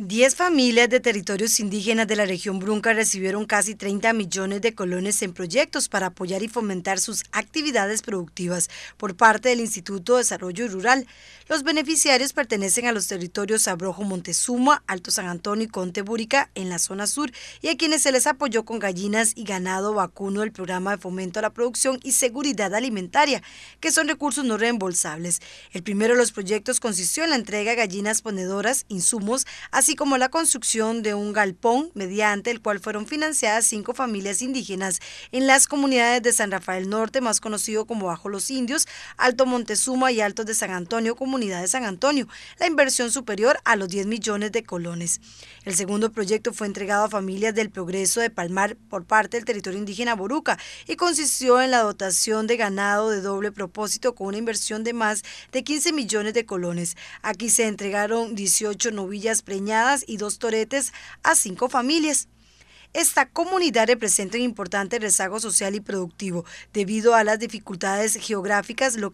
Diez familias de territorios indígenas de la región Brunca recibieron casi 30 millones de colones en proyectos para apoyar y fomentar sus actividades productivas por parte del Instituto de Desarrollo Rural. Los beneficiarios pertenecen a los territorios Abrojo Montezuma, Alto San Antonio y Conte Búrica en la zona sur y a quienes se les apoyó con gallinas y ganado vacuno del programa de fomento a la producción y seguridad alimentaria, que son recursos no reembolsables. El primero de los proyectos consistió en la entrega de gallinas ponedoras, insumos, así como la construcción de un galpón mediante el cual fueron financiadas cinco familias indígenas en las comunidades de San Rafael Norte, más conocido como Bajo los Indios, Alto Montezuma y Altos de San Antonio, comunidad de San Antonio, la inversión superior a los 10 millones de colones. El segundo proyecto fue entregado a familias del progreso de Palmar por parte del territorio indígena Boruca y consistió en la dotación de ganado de doble propósito con una inversión de más de 15 millones de colones. Aquí se entregaron 18 novillas preñadas y dos toretes a cinco familias. Esta comunidad representa un importante rezago social y productivo debido a las dificultades geográficas, lo